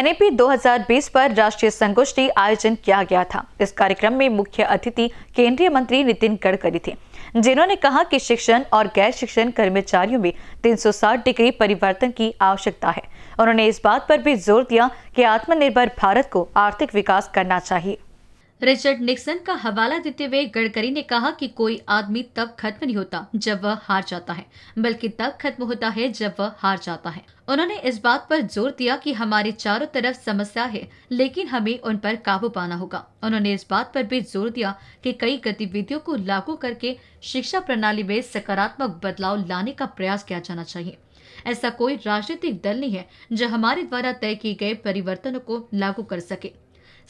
NAP 2020 पर राष्ट्रीय संगोष्ठी आयोजन किया गया था इस कार्यक्रम में मुख्य अतिथि केंद्रीय मंत्री नितिन गडकरी थे जिन्होंने कहा कि शिक्षण और गैर शिक्षण कर्मचारियों में 360 डिग्री परिवर्तन की आवश्यकता है उन्होंने इस बात पर भी जोर दिया कि आत्मनिर्भर भारत को आर्थिक विकास करना चाहिए रिचर्ड निक्सन का हवाला देते हुए गडकरी ने कहा कि कोई आदमी तब खत्म नहीं होता जब वह हार जाता है बल्कि तब खत्म होता है जब वह हार जाता है उन्होंने इस बात पर जोर दिया कि हमारे चारों तरफ समस्या है लेकिन हमें उन पर काबू पाना होगा उन्होंने इस बात पर भी जोर दिया कि कई गतिविधियों को लागू करके शिक्षा प्रणाली में सकारात्मक बदलाव लाने का प्रयास किया जाना चाहिए ऐसा कोई राजनीतिक दल नहीं है जो हमारे द्वारा तय किए गए परिवर्तनों को लागू कर सके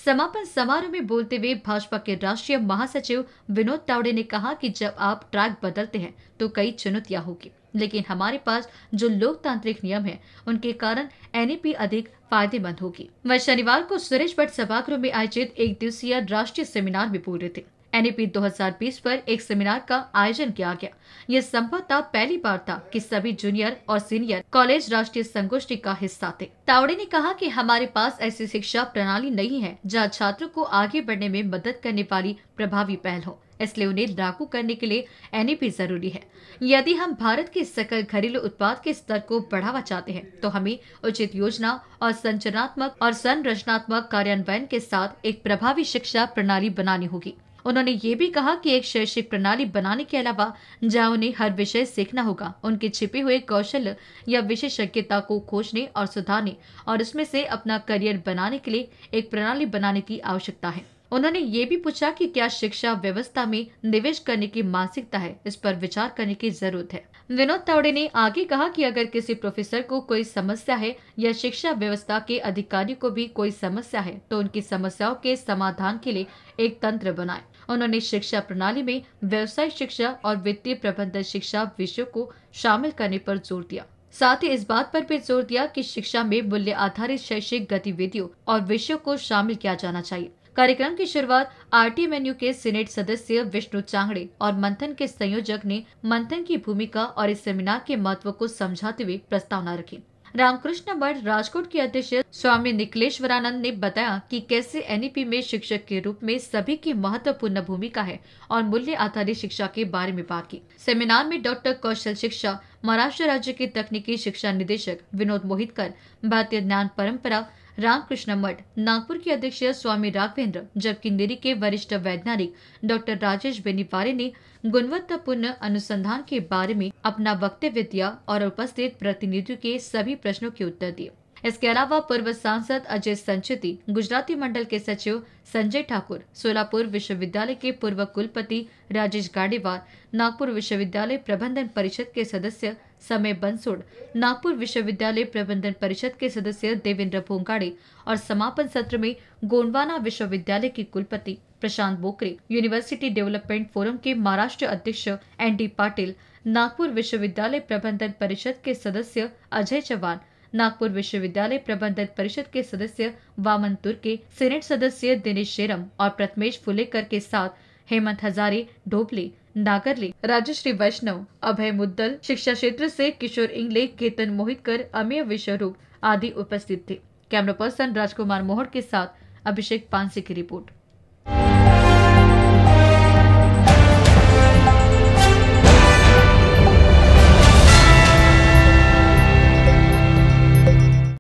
समापन समारोह में बोलते हुए भाजपा के राष्ट्रीय महासचिव विनोद तावड़े ने कहा कि जब आप ट्रैक बदलते हैं तो कई चुनौतियां होगी लेकिन हमारे पास जो लोकतांत्रिक नियम है उनके कारण एनईपी अधिक फायदेमंद होगी वह शनिवार को सुरेश भट्ट सभागृह में आयोजित एक दिवसीय राष्ट्रीय सेमिनार में बोल रहे थे एनईपी 2020 पर एक सेमिनार का आयोजन किया गया ये संभवतः पहली बार था कि सभी जूनियर और सीनियर कॉलेज राष्ट्रीय संगोष्ठी का हिस्सा थे तावड़े ने कहा कि हमारे पास ऐसी शिक्षा प्रणाली नहीं है जहाँ छात्रों को आगे बढ़ने में मदद करने वाली प्रभावी पहल हो इसलिए उन्हें लागू करने के लिए एन जरूरी है यदि हम भारत के सकल घरेलू उत्पाद के स्तर को बढ़ावा चाहते हैं तो हमें उचित योजना और संरचनात्मक और संरचनात्मक कार्यान्वयन के साथ एक प्रभावी शिक्षा प्रणाली बनानी होगी उन्होंने ये भी कहा कि एक शैक्षिक प्रणाली बनाने के अलावा जहां उन्हें हर विषय सीखना होगा उनके छिपे हुए कौशल या विशेषज्ञता को खोजने और सुधारने और उसमें से अपना करियर बनाने के लिए एक प्रणाली बनाने की आवश्यकता है उन्होंने ये भी पूछा कि क्या शिक्षा व्यवस्था में निवेश करने की मानसिकता है इस पर विचार करने की जरूरत है विनोद तावड़े ने आगे कहा कि अगर किसी प्रोफेसर को कोई समस्या है या शिक्षा व्यवस्था के अधिकारी को भी कोई समस्या है तो उनकी समस्याओं के समाधान के लिए एक तंत्र बनाए उन्होंने शिक्षा प्रणाली में व्यवसाय शिक्षा और वित्तीय प्रबंधन शिक्षा विषयों को शामिल करने पर जोर दिया साथ ही इस बात पर भी जोर दिया कि शिक्षा में मूल्य आधारित शैक्षिक गतिविधियों और विषयों को शामिल किया जाना चाहिए कार्यक्रम की शुरुआत आरटी मेन्यू के सीनेट सदस्य विष्णु चांगड़े और मंथन के संयोजक ने मंथन की भूमिका और इस सेमिनार के महत्व को समझाते हुए प्रस्तावना रखी रामकृष्ण मठ राजकोट के अध्यक्ष स्वामी निकलेश्वरानंद ने बताया कि कैसे एनईपी में शिक्षक के रूप में सभी की महत्वपूर्ण भूमिका है और मूल्य आधारित शिक्षा के बारे में बात की सेमिनार में डॉक्टर कौशल शिक्षा महाराष्ट्र राज्य के तकनीकी शिक्षा निदेशक विनोद मोहितकर भारतीय ज्ञान परंपरा रामकृष्ण मठ नागपुर के अध्यक्ष स्वामी राघवेंद्र जबकि निरी के वरिष्ठ वैज्ञानिक डॉक्टर राजेश बेनीपारे ने गुणवत्तापूर्ण अनुसंधान के बारे में अपना वक्तव्य दिया और उपस्थित प्रतिनिधियों के सभी प्रश्नों के उत्तर दिए इसके अलावा पूर्व सांसद अजय संचिति गुजराती मंडल के सचिव संजय ठाकुर सोलापुर विश्वविद्यालय के पूर्व कुलपति राजेश गाड़ीवार नागपुर विश्वविद्यालय प्रबंधन परिषद के सदस्य समय बंसोड़ नागपुर विश्वविद्यालय प्रबंधन परिषद के सदस्य देवेंद्र भोंगाड़े और समापन सत्र में गोंडवाना विश्वविद्यालय के कुलपति Prashant Bokare university development forum के महाराष्ट्र अध्यक्ष एन डी पाटिल नागपुर विश्वविद्यालय प्रबंधन परिषद के सदस्य अजय चौहान नागपुर विश्वविद्यालय प्रबंधन परिषद के सदस्य वामन तुर्के सीनेट सदस्य दिनेश शेरम और प्रथमेश फुलेकर के साथ हेमंत हजारे ढोपले नागरले राजश्री वैष्णव अभय मुद्दल शिक्षा क्षेत्र से किशोर इंगले केतन मोहितकर अमेय विश्वरूप आदि उपस्थित थे कैमरा पर्सन राजकुमार मोहर के साथ अभिषेक पांसी की रिपोर्ट